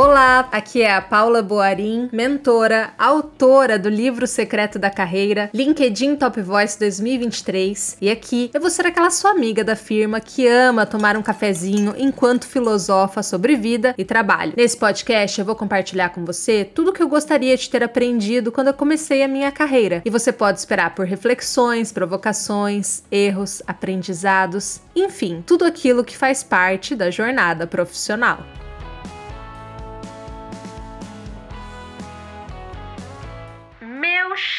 Olá, aqui é a Paula Boarim, mentora, autora do livro Secreto da Carreira, LinkedIn Top Voice 2023, e aqui eu vou ser aquela sua amiga da firma que ama tomar um cafezinho enquanto filosofa sobre vida e trabalho. Nesse podcast eu vou compartilhar com você tudo que eu gostaria de ter aprendido quando eu comecei a minha carreira, e você pode esperar por reflexões, provocações, erros, aprendizados, enfim, tudo aquilo que faz parte da jornada profissional.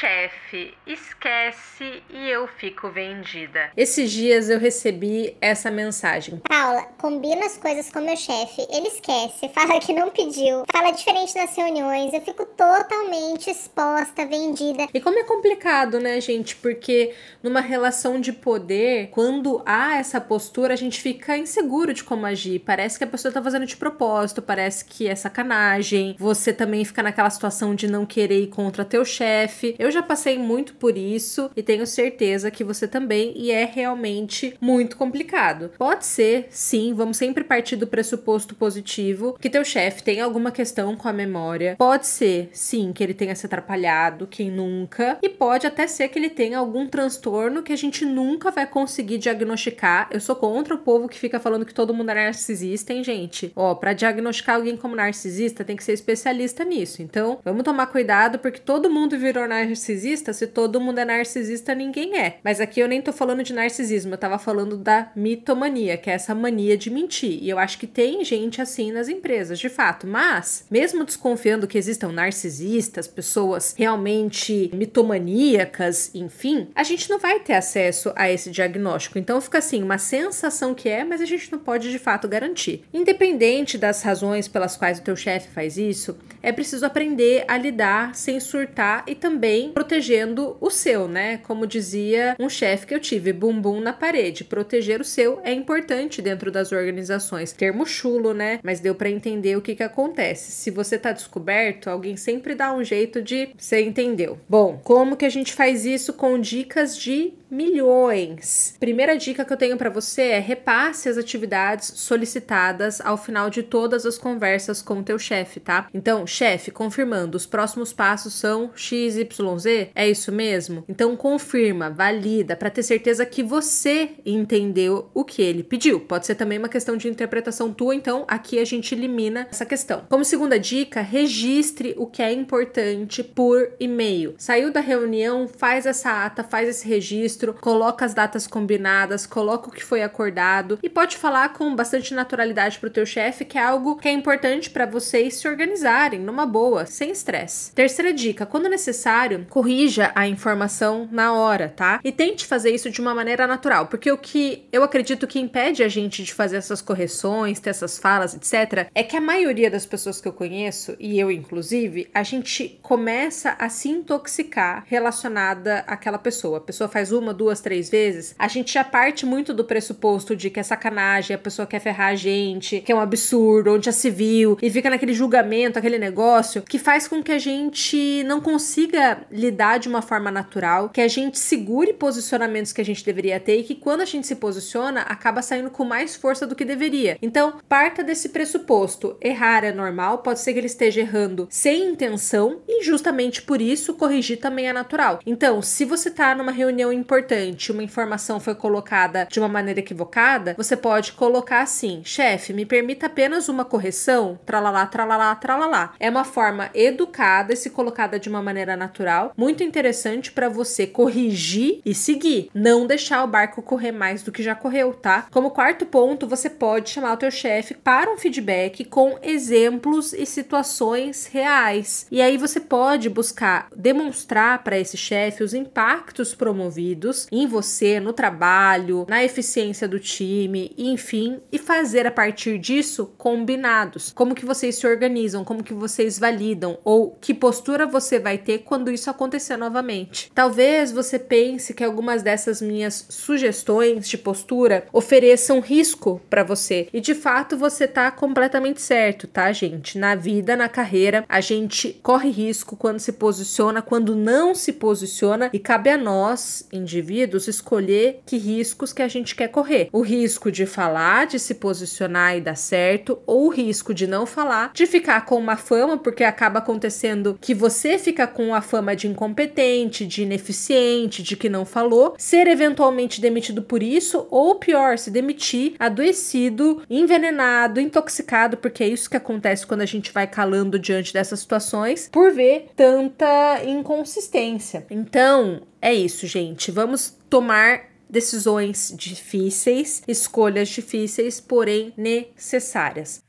change chefe esquece e eu fico vendida. Esses dias eu recebi essa mensagem. Paula, combina as coisas com meu chefe, ele esquece, fala que não pediu, fala diferente nas reuniões, eu fico totalmente exposta, vendida. E como é complicado, né, gente? Porque numa relação de poder, quando há essa postura, a gente fica inseguro de como agir. Parece que a pessoa tá fazendo de propósito, parece que é sacanagem. Você também fica naquela situação de não querer ir contra teu chefe. Eu já passei muito por isso e tenho certeza que você também, e é realmente muito complicado. Pode ser, sim, vamos sempre partir do pressuposto positivo que teu chefe tem alguma questão com a memória. Pode ser, sim, que ele tenha se atrapalhado, quem nunca, e pode até ser que ele tenha algum transtorno que a gente nunca vai conseguir diagnosticar. Eu sou contra o povo que fica falando que todo mundo é narcisista, hein, gente? Ó, para diagnosticar alguém como narcisista, tem que ser especialista nisso. Então, vamos tomar cuidado porque todo mundo virou narcisista narcisista, se todo mundo é narcisista, ninguém é. Mas aqui eu nem tô falando de narcisismo, eu tava falando da mitomania, que é essa mania de mentir. E eu acho que tem gente assim nas empresas, de fato. Mas, mesmo desconfiando que existam narcisistas, pessoas realmente mitomaníacas, enfim, a gente não vai ter acesso a esse diagnóstico. Então fica assim, uma sensação que é, mas a gente não pode de fato garantir. Independente das razões pelas quais o teu chefe faz isso, é preciso aprender a lidar sem surtar e também proteger protegendo o seu, né? Como dizia um chefe que eu tive, bumbum na parede. Proteger o seu é importante dentro das organizações. Termo chulo, né? Mas deu para entender o que que acontece. Se você tá descoberto, alguém sempre dá um jeito de você entendeu. Bom, como que a gente faz isso com dicas de milhões. Primeira dica que eu tenho para você é repasse as atividades solicitadas ao final de todas as conversas com o teu chefe, tá? Então, chefe, confirmando, os próximos passos são x, y, z, é isso mesmo? Então confirma, valida para ter certeza que você entendeu o que ele pediu. Pode ser também uma questão de interpretação tua, então aqui a gente elimina essa questão. Como segunda dica, registre o que é importante por e-mail. Saiu da reunião, faz essa ata, faz esse registro registro, coloca as datas combinadas, coloca o que foi acordado e pode falar com bastante naturalidade pro teu chefe, que é algo que é importante para vocês se organizarem numa boa, sem estresse. Terceira dica, quando necessário, corrija a informação na hora, tá? E tente fazer isso de uma maneira natural, porque o que eu acredito que impede a gente de fazer essas correções, ter essas falas, etc, é que a maioria das pessoas que eu conheço, e eu inclusive, a gente começa a se intoxicar relacionada àquela pessoa. A pessoa faz uma uma, duas, três vezes, a gente já parte muito do pressuposto de que é sacanagem, a pessoa quer ferrar a gente, que é um absurdo, onde já se viu, e fica naquele julgamento, aquele negócio, que faz com que a gente não consiga lidar de uma forma natural, que a gente segure posicionamentos que a gente deveria ter e que quando a gente se posiciona, acaba saindo com mais força do que deveria. Então, parta desse pressuposto. Errar é normal, pode ser que ele esteja errando sem intenção e justamente por isso corrigir também é natural. Então, se você tá numa reunião importante importante, uma informação foi colocada de uma maneira equivocada, você pode colocar assim: chefe, me permita apenas uma correção? Tralalá, tralalá, tralalá. É uma forma educada e se colocada de uma maneira natural, muito interessante para você corrigir e seguir, não deixar o barco correr mais do que já correu, tá? Como quarto ponto, você pode chamar o teu chefe para um feedback com exemplos e situações reais. E aí você pode buscar demonstrar para esse chefe os impactos promovidos em você, no trabalho, na eficiência do time, enfim, e fazer a partir disso combinados. Como que vocês se organizam, como que vocês validam ou que postura você vai ter quando isso acontecer novamente. Talvez você pense que algumas dessas minhas sugestões de postura ofereçam risco para você e de fato você tá completamente certo, tá, gente? Na vida, na carreira, a gente corre risco quando se posiciona, quando não se posiciona e cabe a nós, em indivíduos escolher que riscos que a gente quer correr. O risco de falar, de se posicionar e dar certo, ou o risco de não falar, de ficar com uma fama, porque acaba acontecendo que você fica com a fama de incompetente, de ineficiente, de que não falou, ser eventualmente demitido por isso, ou pior, se demitir adoecido, envenenado, intoxicado, porque é isso que acontece quando a gente vai calando diante dessas situações, por ver tanta inconsistência. Então, é isso, gente. Vamos tomar decisões difíceis, escolhas difíceis, porém necessárias.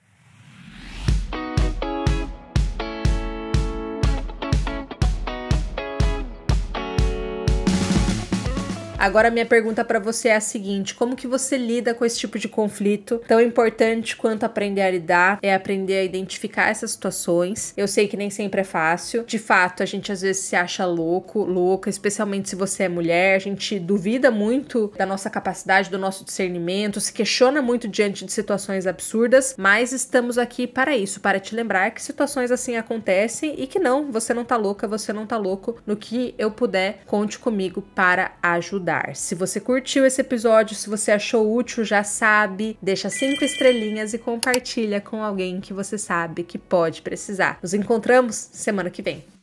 Agora minha pergunta para você é a seguinte: como que você lida com esse tipo de conflito? Tão importante quanto aprender a lidar é aprender a identificar essas situações. Eu sei que nem sempre é fácil. De fato, a gente às vezes se acha louco, louca, especialmente se você é mulher, a gente duvida muito da nossa capacidade, do nosso discernimento, se questiona muito diante de situações absurdas, mas estamos aqui para isso, para te lembrar que situações assim acontecem e que não, você não tá louca, você não tá louco. No que eu puder, conte comigo para ajudar ajudar. Se você curtiu esse episódio, se você achou útil, já sabe, deixa cinco estrelinhas e compartilha com alguém que você sabe que pode precisar. Nos encontramos semana que vem.